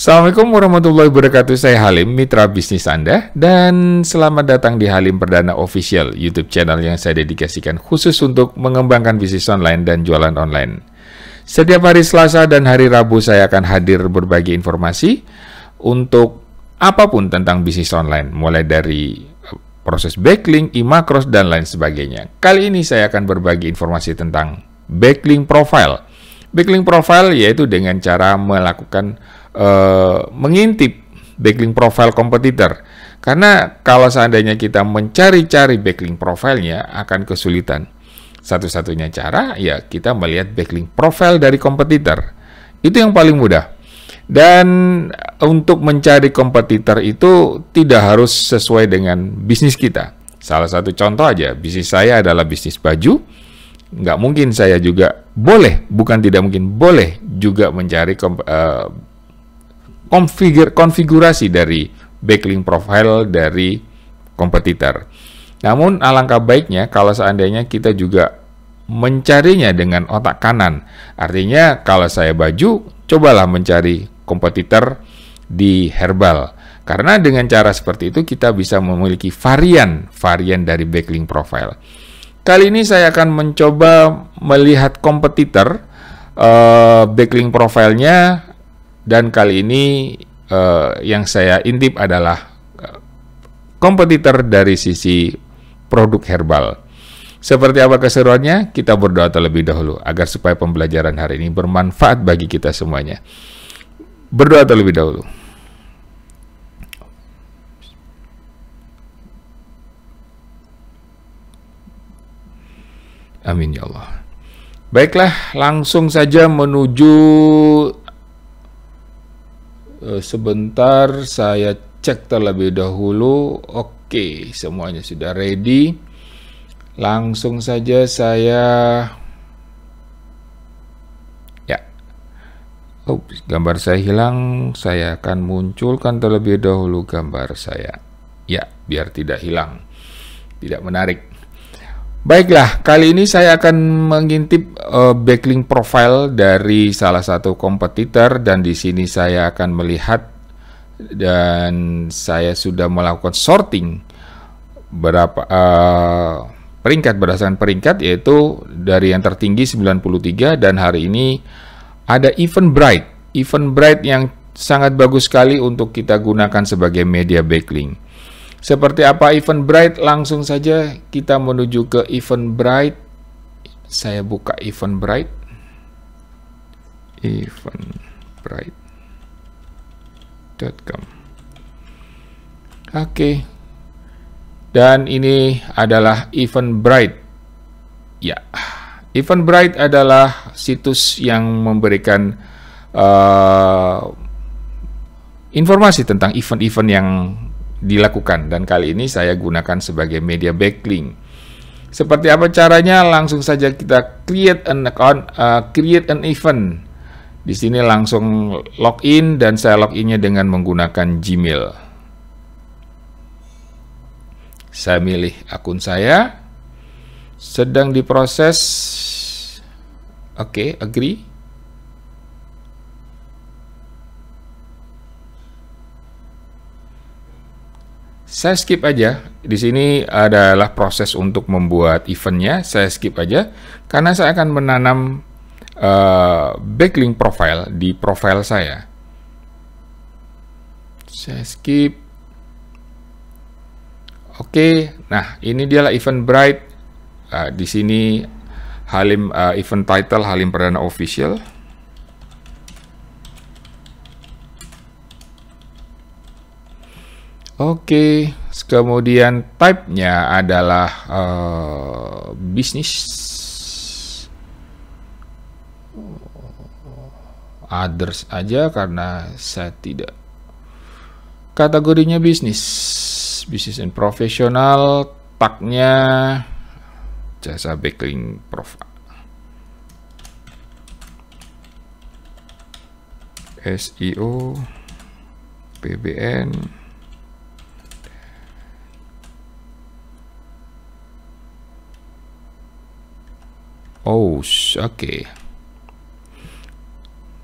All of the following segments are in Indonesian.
Assalamualaikum warahmatullahi wabarakatuh. Saya Halim, mitra bisnis Anda dan selamat datang di Halim Perdana Official YouTube channel yang saya dedikasikan khusus untuk mengembangkan bisnis online dan jualan online. Setiap hari Selasa dan hari Rabu saya akan hadir berbagi informasi untuk apapun tentang bisnis online, mulai dari eh, proses backlink, e-macros, dan lain sebagainya. Kali ini saya akan berbagi informasi tentang backlink profile. Backlink profile yaitu dengan cara melakukan Eh, mengintip backlink profile kompetitor. Karena kalau seandainya kita mencari-cari backlink profilnya akan kesulitan. Satu-satunya cara ya kita melihat backlink profile dari kompetitor. Itu yang paling mudah. Dan untuk mencari kompetitor itu tidak harus sesuai dengan bisnis kita. Salah satu contoh aja, bisnis saya adalah bisnis baju. Nggak mungkin saya juga boleh, bukan tidak mungkin, boleh juga mencari uh, konfigur konfigurasi dari backlink profile dari kompetitor. Namun alangkah baiknya kalau seandainya kita juga mencarinya dengan otak kanan. Artinya kalau saya baju, cobalah mencari kompetitor di herbal. Karena dengan cara seperti itu kita bisa memiliki varian varian dari backlink profile. Kali ini saya akan mencoba melihat kompetitor uh, backlink nya dan kali ini uh, yang saya intip adalah eh, kompetitor dari sisi produk herbal. Seperti apa keseruannya? Kita berdoa terlebih dahulu agar supaya pembelajaran hari ini bermanfaat bagi kita semuanya. Berdoa terlebih dahulu. Amin ya Allah. Baiklah, langsung saja menuju Eh, sebentar saya cek terlebih dahulu oke semuanya sudah ready langsung saja saya ya oh, gambar saya hilang saya akan munculkan terlebih dahulu gambar saya ya biar tidak hilang tidak menarik Baiklah, kali ini saya akan mengintip uh, backlink profile dari salah satu kompetitor dan di sini saya akan melihat dan saya sudah melakukan sorting berapa uh, peringkat berdasarkan peringkat yaitu dari yang tertinggi 93 dan hari ini ada Event Bright. Event Bright yang sangat bagus sekali untuk kita gunakan sebagai media backlink. Seperti apa event bright? Langsung saja kita menuju ke event bright. Saya buka event bright. Eventbrite. Com. Oke. Dan ini adalah event bright. Ya. Event bright adalah situs yang memberikan uh, informasi tentang event-event yang dilakukan dan kali ini saya gunakan sebagai media backlink. Seperti apa caranya? Langsung saja kita create an account, uh, create an event. Di sini langsung login dan saya loginnya dengan menggunakan Gmail. Saya milih akun saya. Sedang diproses. Oke, okay, agree. Saya skip aja. Di sini adalah proses untuk membuat eventnya. Saya skip aja karena saya akan menanam uh, backlink profile di profile saya. Saya skip. Oke, nah ini dialah event Bright. Uh, di sini Halim uh, event title Halim Perdana Official. Oke, kemudian type-nya adalah uh, bisnis others aja karena saya tidak kategorinya bisnis bisnis and profesional tag-nya jasa backlink prof SEO PBN Oh, oke. Okay.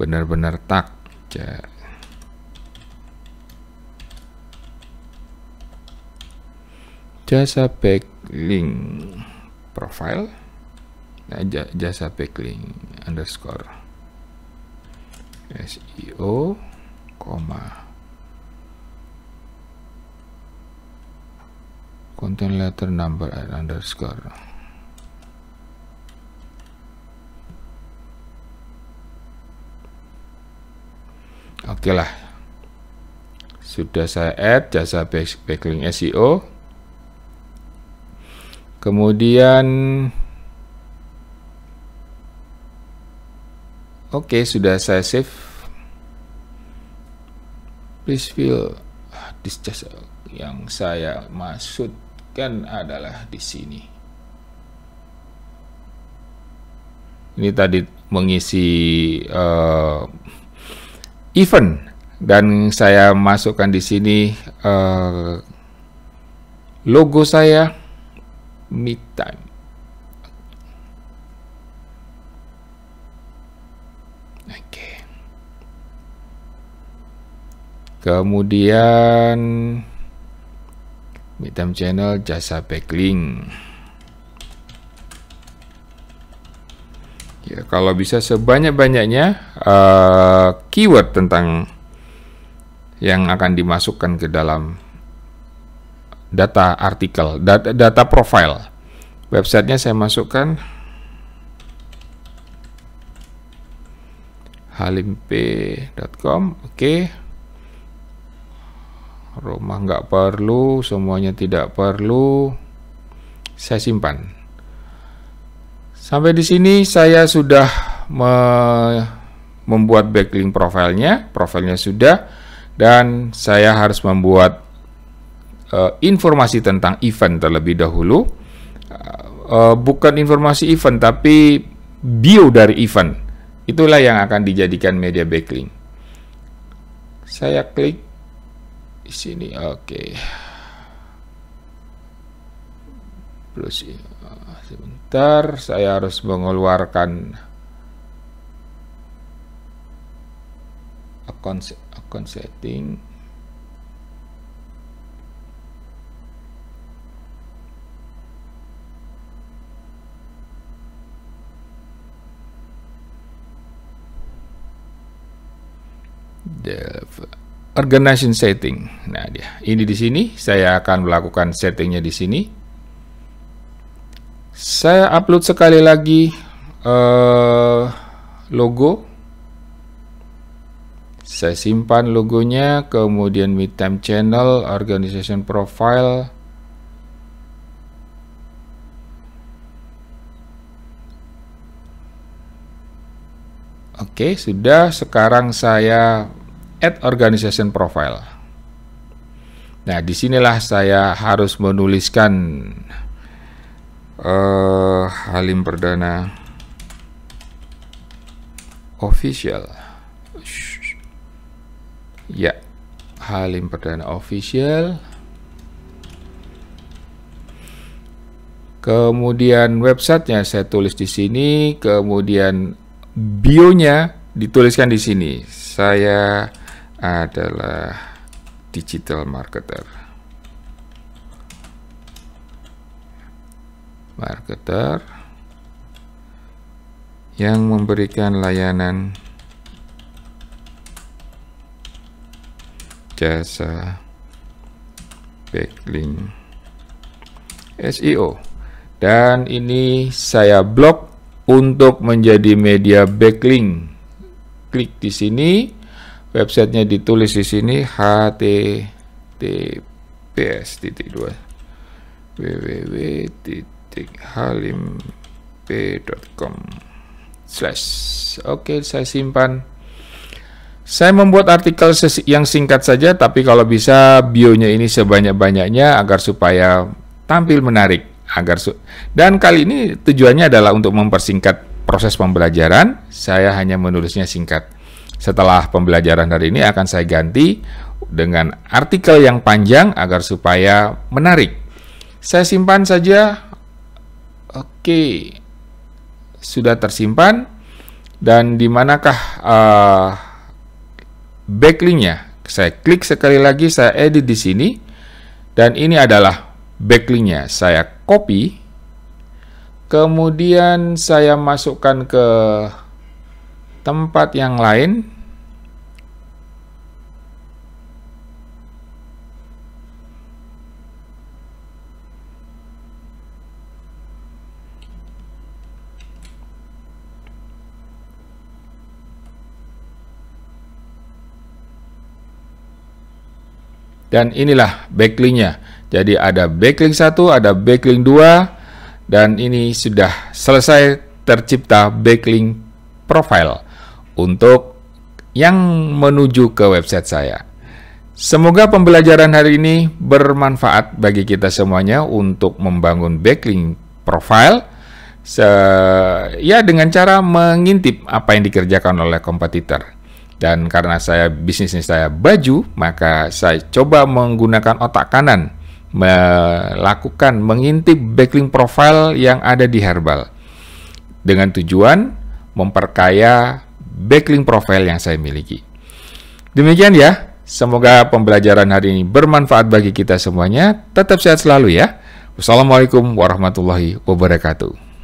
Benar-benar tak. Ja. Jasa backlink profile. Nah, jasa backlink underscore SEO, koma. Content letter number and underscore. Oke lah. Sudah saya add jasa backlink SEO. Kemudian Oke, sudah saya save. Please fill this just yang saya maksudkan adalah di sini. Ini tadi mengisi uh, event dan saya masukkan di sini uh, logo saya mid time. Oke. Okay. Kemudian mid time channel jasa backlink. ya kalau bisa sebanyak-banyaknya uh, keyword tentang yang akan dimasukkan ke dalam data artikel data, data profile websitenya saya masukkan halimp.com oke okay. rumah nggak perlu semuanya tidak perlu saya simpan Sampai di sini saya sudah me membuat backlink profilnya, profilnya sudah, dan saya harus membuat uh, informasi tentang event terlebih dahulu. Uh, bukan informasi event, tapi bio dari event. Itulah yang akan dijadikan media backlink. Saya klik di sini, oke. Okay. plus ah, sebentar saya harus mengeluarkan account account setting organization setting. Nah, dia ini di sini saya akan melakukan settingnya di sini saya upload sekali lagi uh, logo saya simpan logonya kemudian midtime channel organization profile Oke, okay, sudah. Sekarang saya add organization profile. Nah, disinilah saya harus menuliskan uh, Halim Perdana official ya Halim Perdana official kemudian websitenya saya tulis di sini kemudian bionya dituliskan di sini saya adalah digital marketer marketer yang memberikan layanan jasa backlink SEO dan ini saya blok untuk menjadi media backlink klik di sini websitenya ditulis di sini https titik dua www titik p.com slash oke saya simpan saya membuat artikel yang singkat saja tapi kalau bisa bionya ini sebanyak-banyaknya agar supaya tampil menarik agar dan kali ini tujuannya adalah untuk mempersingkat proses pembelajaran saya hanya menulisnya singkat setelah pembelajaran hari ini akan saya ganti dengan artikel yang panjang agar supaya menarik saya simpan saja Oke, sudah tersimpan dan di manakah uh, backlinknya? Saya klik sekali lagi, saya edit di sini dan ini adalah backlinknya. Saya copy, kemudian saya masukkan ke tempat yang lain. dan inilah backlinknya jadi ada backlink 1 ada backlink 2 dan ini sudah selesai tercipta backlink profile untuk yang menuju ke website saya Semoga pembelajaran hari ini bermanfaat bagi kita semuanya untuk membangun backlink profile se ya dengan cara mengintip apa yang dikerjakan oleh kompetitor. Dan karena saya bisnisnya saya baju, maka saya coba menggunakan otak kanan melakukan mengintip backlink profile yang ada di herbal dengan tujuan memperkaya backlink profile yang saya miliki. Demikian ya, semoga pembelajaran hari ini bermanfaat bagi kita semuanya. Tetap sehat selalu ya. Wassalamualaikum warahmatullahi wabarakatuh.